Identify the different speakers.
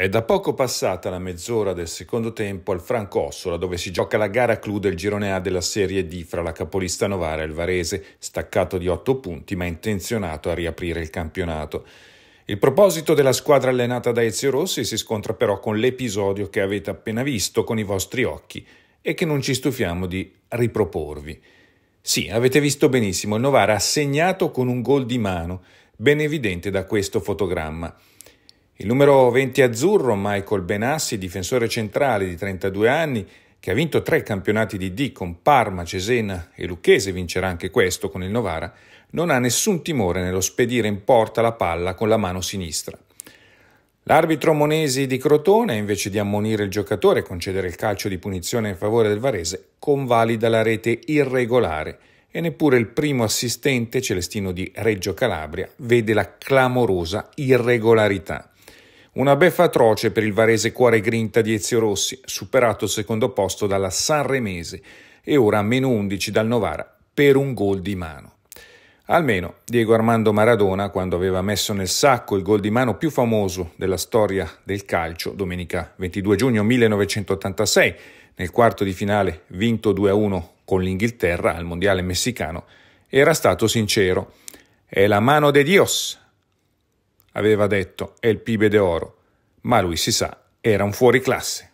Speaker 1: È da poco passata la mezz'ora del secondo tempo al Francossola, dove si gioca la gara clou del girone A della Serie D fra la capolista Novara e il Varese, staccato di 8 punti ma intenzionato a riaprire il campionato. Il proposito della squadra allenata da Ezio Rossi si scontra però con l'episodio che avete appena visto con i vostri occhi e che non ci stufiamo di riproporvi. Sì, avete visto benissimo, il Novara ha segnato con un gol di mano, ben evidente da questo fotogramma. Il numero 20 azzurro, Michael Benassi, difensore centrale di 32 anni, che ha vinto tre campionati di D con Parma, Cesena e Lucchese, vincerà anche questo con il Novara, non ha nessun timore nello spedire in porta la palla con la mano sinistra. L'arbitro Monesi di Crotone, invece di ammonire il giocatore e concedere il calcio di punizione in favore del Varese, convalida la rete irregolare e neppure il primo assistente celestino di Reggio Calabria vede la clamorosa irregolarità. Una beffa atroce per il varese cuore grinta di Ezio Rossi, superato al secondo posto dalla Sanremese e ora a meno 11 dal Novara per un gol di mano. Almeno Diego Armando Maradona, quando aveva messo nel sacco il gol di mano più famoso della storia del calcio, domenica 22 giugno 1986, nel quarto di finale vinto 2-1 con l'Inghilterra al Mondiale messicano, era stato sincero. È la mano de Dios, aveva detto è il pibe d'oro, ma lui si sa, era un fuoriclasse.